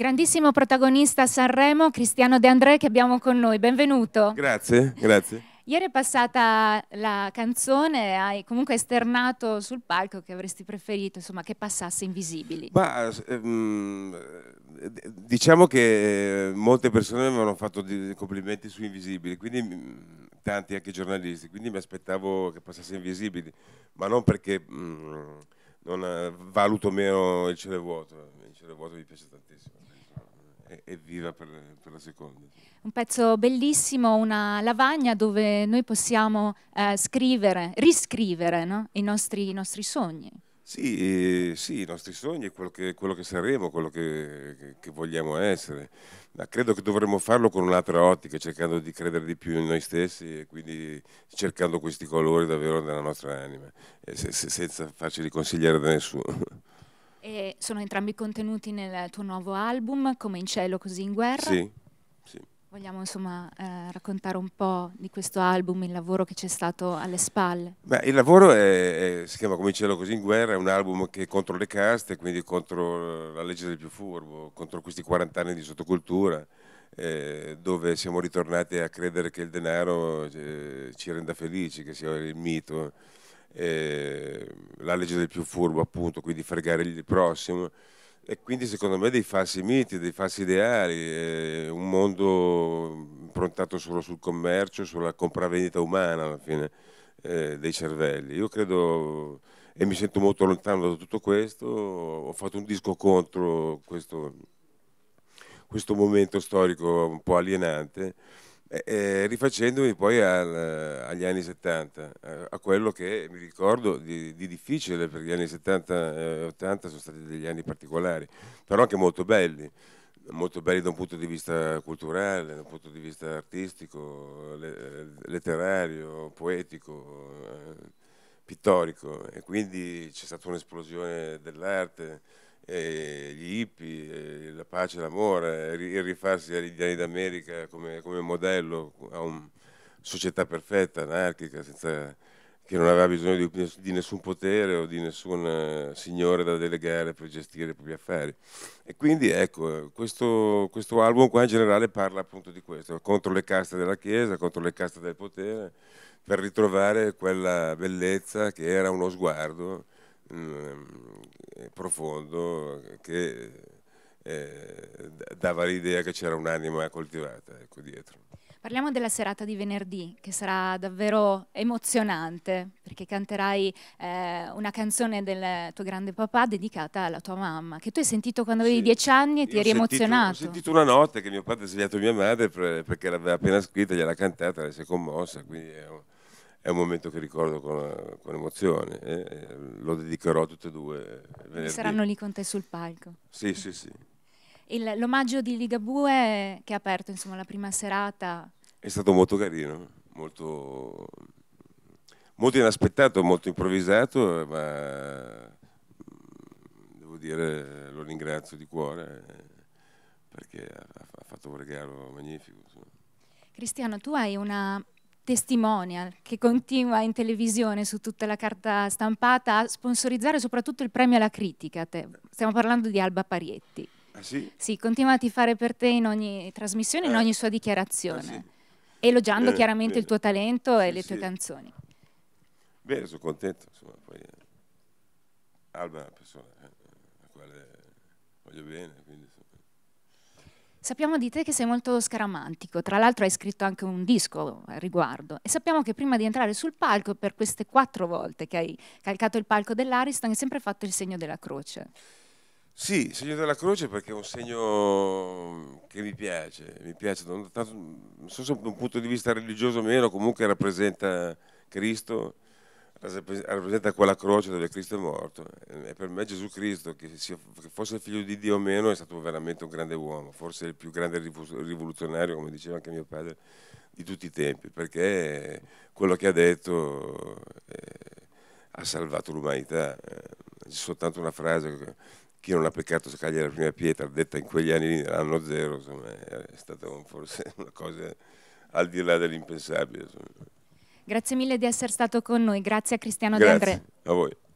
Grandissimo protagonista a Sanremo, Cristiano De André, che abbiamo con noi. Benvenuto. Grazie, grazie. Ieri è passata la canzone, hai comunque esternato sul palco che avresti preferito insomma, che passasse invisibili. Ma ehm, diciamo che eh, molte persone mi hanno fatto complimenti su Invisibili, quindi mm, tanti anche giornalisti, quindi mi aspettavo che passasse invisibili, ma non perché mh, mm, non eh, valuto meno il cielo vuoto in cielo vuoto mi piace tantissimo. Evviva per, per la seconda. Un pezzo bellissimo, una lavagna dove noi possiamo eh, scrivere, riscrivere no? I, nostri, i nostri sogni. Sì, sì, i nostri sogni, quello che, quello che saremo, quello che, che, vogliamo essere, ma credo che dovremmo farlo con un'altra ottica, cercando di credere di più in noi stessi e quindi cercando questi colori davvero nella nostra anima, se, se, senza farci consigliare da nessuno. E sono entrambi contenuti nel tuo nuovo album, Come in cielo, così in guerra? Sì. Vogliamo insomma eh, raccontare un po' di questo album, il lavoro che c'è stato alle spalle? Beh, il lavoro è, è, si chiama Come in cielo, così in guerra, è un album che è contro le caste, quindi contro eh, la legge del più furbo, contro questi 40 anni di sottocultura. Eh, dove siamo ritornati a credere che il denaro eh, ci renda felici, che sia il mito. Eh, la legge del più furbo appunto, quindi fregare il prossimo e quindi secondo me dei falsi miti, dei falsi ideali, eh, un mondo improntato solo sul commercio, sulla compravendita umana alla fine eh, dei cervelli. Io credo e mi sento molto lontano da tutto questo, ho fatto un disco contro questo, questo momento storico un po' alienante eh, rifacendomi poi al, agli anni 70, eh, a quello che mi ricordo di, di difficile, perché gli anni 70 e 80 sono stati degli anni particolari, però anche molto belli, molto belli da un punto di vista culturale, da un punto di vista artistico, le, letterario, poetico, eh, pittorico e quindi c'è stata un'esplosione dell'arte, gli hip pace, l'amore, il rifarsi agli indiani d'America come, come, modello a una società perfetta, anarchica, senza, che non aveva bisogno di, di, nessun potere o di nessun eh, signore da delegare per gestire i propri affari. E quindi ecco, questo, questo album qua in generale parla appunto di questo, contro le caste della Chiesa, contro le caste del potere, per ritrovare quella bellezza che era uno sguardo mm, profondo che eh, dava l'idea che c'era un'anima coltivata ecco, dietro. Parliamo della serata di venerdì, che sarà davvero emozionante, perché canterai eh, una canzone del tuo grande papà dedicata alla tua mamma, che tu hai sentito quando avevi sì, dieci anni e ti eri emozionato. Ho sentito una notte che mio padre ha svegliato mia madre per, perché l'aveva appena scritta, gliel'ha cantata, lei si è commossa, quindi è un, è un momento che ricordo con, con emozione. Eh, lo dedicherò a tutte e due venerdì. Saranno lì con te sul palco. Sì, sì, sì l'omaggio di Ligabue che ha aperto insomma, la prima serata. È stato molto carino, molto, molto inaspettato, molto improvvisato, ma mm, devo dire lo ringrazio di cuore perché ha fatto un regalo magnifico. Cristiano, tu hai una testimonial che continua in televisione su tutta la carta stampata a sponsorizzare soprattutto il premio alla critica. Stiamo parlando di Alba Parietti. Eh sì? sì? continua a tifare per te in ogni trasmissione, eh. in ogni sua eh dichiarazione, ah, sì. elogiando eh, chiaramente bene. il tuo talento sì, e le tue canzoni. Bene, sono contento, insomma, poi eh, Alba è una persona alla eh, quale voglio bene, quindi Sappiamo di te che sei molto scaramantico, tra l'altro hai scritto anche un disco al riguardo e sappiamo che prima di entrare sul palco per queste quattro volte che hai calcato il palco dell'Ariston hai sempre fatto il segno della croce. Sì, segno della croce perché è un segno che mi piace, mi piace, non, so se da un punto di vista religioso o meno, comunque rappresenta Cristo, rappresenta quella croce dove Cristo è morto. E per me Gesù Cristo, che, che fosse figlio di Dio o meno, è stato veramente un grande uomo, forse il più grande rivoluzionario, come diceva anche mio padre, di tutti i tempi, perché quello che ha detto eh, ha salvato l'umanità. Eh, c'è soltanto una frase chi non ha peccato scaglia la prima pietra, detta in quegli anni l'anno zero, insomma, è stata forse una cosa al di là dell'impensabile. Grazie mille di essere stato con noi, grazie a Cristiano grazie De André. a voi.